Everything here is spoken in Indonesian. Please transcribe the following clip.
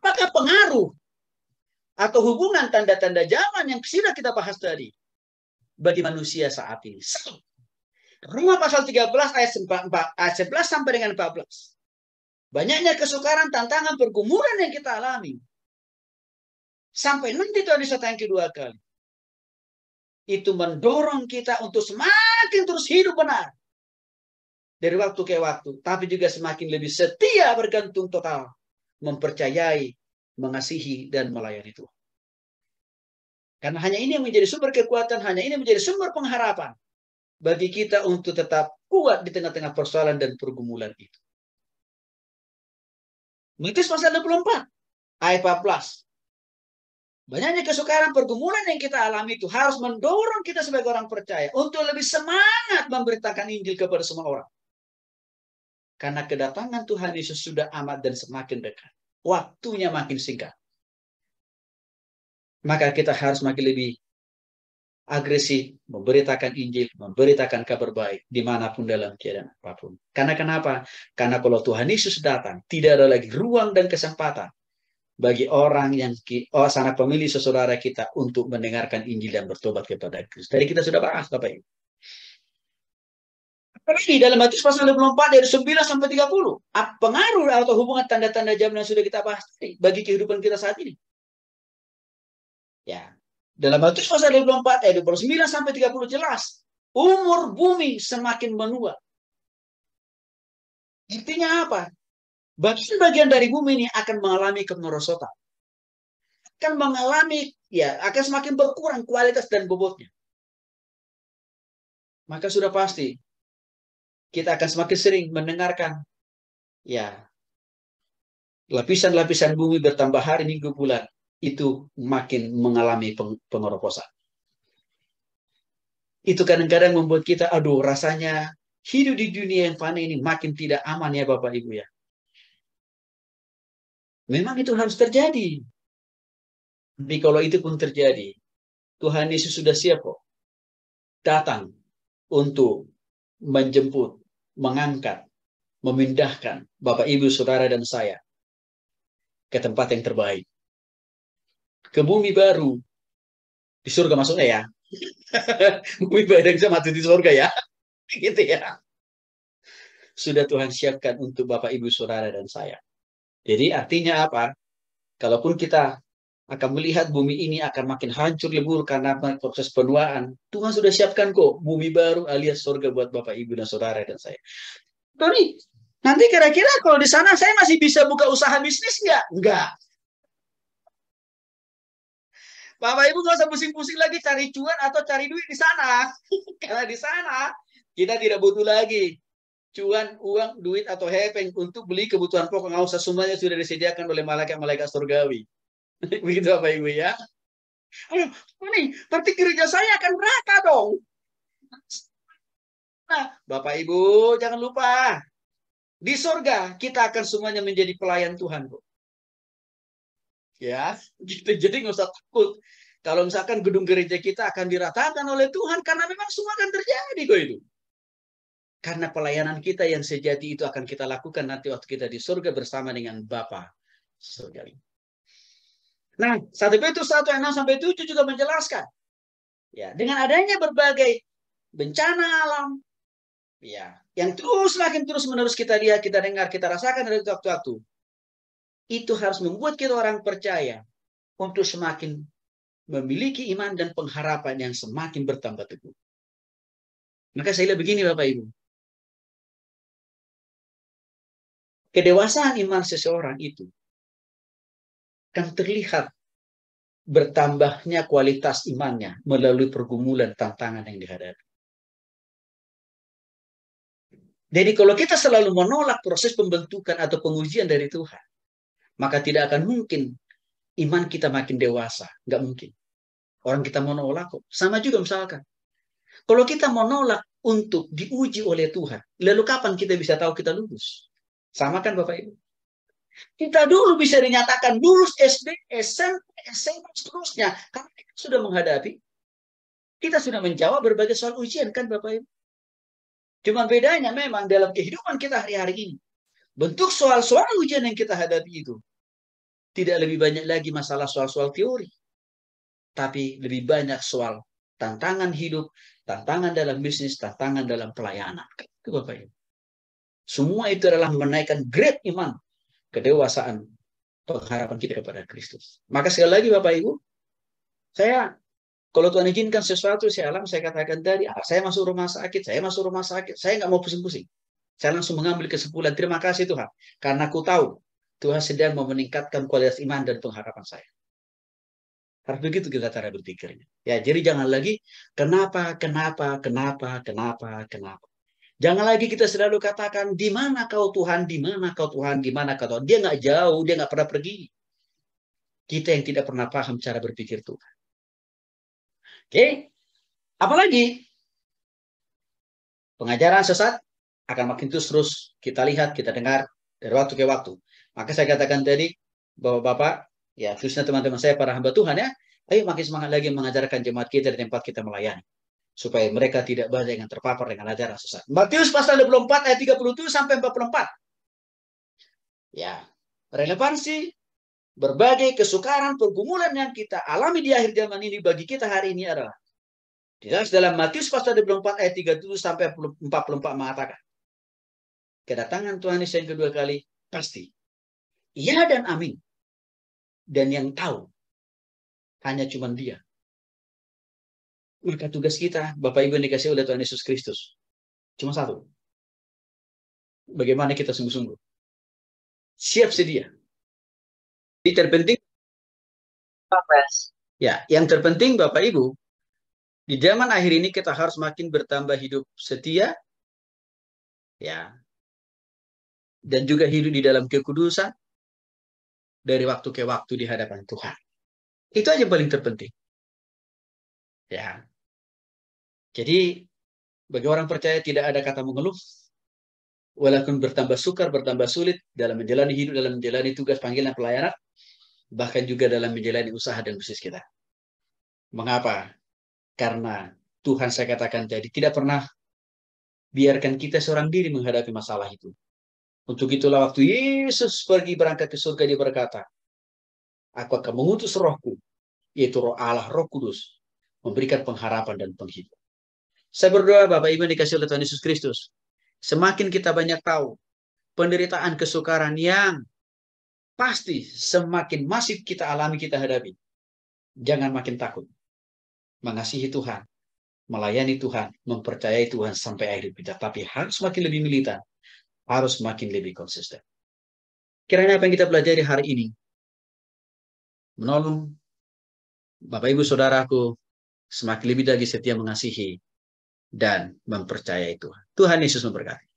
apakah pengaruh atau hubungan tanda-tanda zaman yang sudah kita bahas tadi bagi manusia saat ini? Rumah pasal 13 ayat 11, ayat sampai dengan 14. Banyaknya kesukaran, tantangan, pergumulan yang kita alami. Sampai nanti Tuhan yang kedua kali. Itu mendorong kita untuk semakin terus hidup benar. Dari waktu ke waktu. Tapi juga semakin lebih setia bergantung total mempercayai, mengasihi, dan melayani Tuhan. Karena hanya ini yang menjadi sumber kekuatan, hanya ini menjadi sumber pengharapan bagi kita untuk tetap kuat di tengah-tengah persoalan dan pergumulan itu. Mitis pasal 24 ayat 14. Banyaknya kesukaran pergumulan yang kita alami itu harus mendorong kita sebagai orang percaya untuk lebih semangat memberitakan Injil kepada semua orang. Karena kedatangan Tuhan Yesus sudah amat dan semakin dekat. Waktunya makin singkat. Maka kita harus makin lebih agresif, memberitakan Injil, memberitakan kabar baik dimanapun dalam keadaan apapun. Karena kenapa? Karena kalau Tuhan Yesus datang, tidak ada lagi ruang dan kesempatan bagi orang yang oh, sanak pemilih saudara kita untuk mendengarkan Injil dan bertobat kepada Kristus. Tadi kita sudah bahas Bapak Ibu. Tadi dalam Matius pasal 24 dari 9 sampai 30. Ah, pengaruh atau hubungan tanda-tanda jam yang sudah kita bahas tadi bagi kehidupan kita saat ini. Ya. Dalam Matius pasal 24 ayat 29 sampai 30 jelas. Umur bumi semakin menua. Intinya apa? Bagian-bagian dari bumi ini akan mengalami kemerosotan. Akan mengalami, ya akan semakin berkurang kualitas dan bobotnya. Maka sudah pasti kita akan semakin sering mendengarkan ya lapisan-lapisan bumi bertambah hari minggu bulan itu makin mengalami peng pengeroposan. Itu kadang-kadang membuat kita aduh rasanya hidup di dunia yang panah ini makin tidak aman ya Bapak Ibu ya. Memang itu harus terjadi. Tapi kalau itu pun terjadi, Tuhan Yesus sudah siap kok. Datang untuk menjemput mengangkat, memindahkan Bapak Ibu Saudara dan saya ke tempat yang terbaik. Ke bumi baru. Di surga maksudnya ya. bumi baru bisa mati di surga ya. gitu ya. Sudah Tuhan siapkan untuk Bapak Ibu Saudara dan saya. Jadi artinya apa? Kalaupun kita akan melihat bumi ini akan makin hancur lebur karena proses penuaan. Tuhan sudah siapkan kok bumi baru alias surga buat Bapak, Ibu, dan Saudara dan saya. Tony, nanti kira-kira kalau di sana saya masih bisa buka usaha bisnis nggak? Nggak. Bapak Ibu nggak usah pusing-pusing lagi cari cuan atau cari duit di sana. Karena di sana kita tidak butuh lagi cuan, uang, duit, atau hepeng untuk beli kebutuhan pokok. Nggak usah semuanya sudah disediakan oleh malaikat-malaikat surgawi. Begitu Bapak Ibu ya. Ayo, ini berarti gereja saya akan neraka dong. Nah, Bapak Ibu jangan lupa. Di surga kita akan semuanya menjadi pelayan Tuhan, Bu. Ya, gitu. Jadi nggak usah takut. Kalau misalkan gedung gereja kita akan diratakan oleh Tuhan karena memang semua akan terjadi kok itu. Karena pelayanan kita yang sejati itu akan kita lakukan nanti waktu kita di surga bersama dengan Bapa surgawi. Nah, satu itu satu ayat sampai tujuh juga menjelaskan. Ya, dengan adanya berbagai bencana alam ya, yang terus makin terus menerus kita lihat, kita dengar, kita rasakan dari waktu-waktu. Itu harus membuat kita orang percaya untuk semakin memiliki iman dan pengharapan yang semakin bertambah teguh. Maka saya lihat begini Bapak Ibu. Kedewasaan iman seseorang itu kan terlihat bertambahnya kualitas imannya melalui pergumulan tantangan yang dihadapi. Jadi kalau kita selalu menolak proses pembentukan atau pengujian dari Tuhan, maka tidak akan mungkin iman kita makin dewasa. Nggak mungkin. Orang kita menolak kok. Sama juga misalkan. Kalau kita menolak untuk diuji oleh Tuhan, lalu kapan kita bisa tahu kita lulus? Sama kan Bapak Ibu? Kita dulu bisa dinyatakan lulus SD, SMP, SMA seterusnya. Karena kita sudah menghadapi. Kita sudah menjawab berbagai soal ujian kan Bapak Ibu. Cuma bedanya memang dalam kehidupan kita hari-hari ini. Bentuk soal-soal ujian yang kita hadapi itu. Tidak lebih banyak lagi masalah soal-soal teori. Tapi lebih banyak soal tantangan hidup, tantangan dalam bisnis, tantangan dalam pelayanan. Itu Bapak Ibu. Semua itu adalah menaikkan grade iman kedewasaan pengharapan kita iya. kepada Kristus. Maka sekali lagi Bapak Ibu, saya kalau Tuhan izinkan sesuatu saya alam, saya katakan dari, ah, saya masuk rumah sakit, saya masuk rumah sakit, saya nggak mau pusing-pusing. Saya langsung mengambil kesimpulan, terima kasih Tuhan, karena aku tahu Tuhan sedang mau meningkatkan kualitas iman dan pengharapan saya. Harus begitu kita cara berpikirnya. Ya, jadi jangan lagi kenapa, kenapa, kenapa, kenapa, kenapa. Jangan lagi kita selalu katakan, di mana kau Tuhan, di mana kau Tuhan, di mana kau Tuhan. Dia nggak jauh, dia nggak pernah pergi. Kita yang tidak pernah paham cara berpikir Tuhan. Oke, okay? apalagi pengajaran sesat akan makin terus terus kita lihat, kita dengar dari waktu ke waktu. Maka saya katakan tadi, bapak-bapak, ya khususnya teman-teman saya para hamba Tuhan ya, ayo makin semangat lagi mengajarkan jemaat kita di tempat kita melayani supaya mereka tidak banyak yang terpapar dengan ajaran sesat. Matius pasal 24 ayat 37 sampai 44. Ya, relevansi berbagai kesukaran pergumulan yang kita alami di akhir zaman ini bagi kita hari ini adalah Jelas dalam Matius pasal 24 ayat 37 sampai 44 mengatakan. Kedatangan Tuhan Yesus yang kedua kali pasti. ya dan amin. Dan yang tahu hanya cuman dia. Maka tugas kita, Bapak Ibu yang dikasih oleh Tuhan Yesus Kristus, cuma satu. Bagaimana kita sungguh-sungguh. Siap sedia. Jadi terpenting. Ya, yang terpenting Bapak Ibu, di zaman akhir ini kita harus makin bertambah hidup setia, ya, dan juga hidup di dalam kekudusan dari waktu ke waktu di hadapan Tuhan. Itu aja paling terpenting. Ya, jadi bagi orang percaya tidak ada kata mengeluh, walaupun bertambah sukar, bertambah sulit dalam menjalani hidup, dalam menjalani tugas panggilan pelayanan, bahkan juga dalam menjalani usaha dan bisnis kita. Mengapa? Karena Tuhan saya katakan tadi tidak pernah biarkan kita seorang diri menghadapi masalah itu. Untuk itulah waktu Yesus pergi berangkat ke surga dia berkata, Aku akan mengutus rohku, yaitu roh Allah, roh kudus, memberikan pengharapan dan penghidup. Saya berdoa Bapak Ibu yang dikasih oleh Tuhan Yesus Kristus. Semakin kita banyak tahu penderitaan kesukaran yang pasti semakin masif kita alami, kita hadapi. Jangan makin takut. Mengasihi Tuhan, melayani Tuhan, mempercayai Tuhan sampai akhir hidup kita. Tapi harus makin lebih militan, harus makin lebih konsisten. Kiranya apa yang kita pelajari hari ini menolong Bapak Ibu Saudaraku semakin lebih lagi setia mengasihi dan mempercayai Tuhan. Tuhan Yesus memberkati.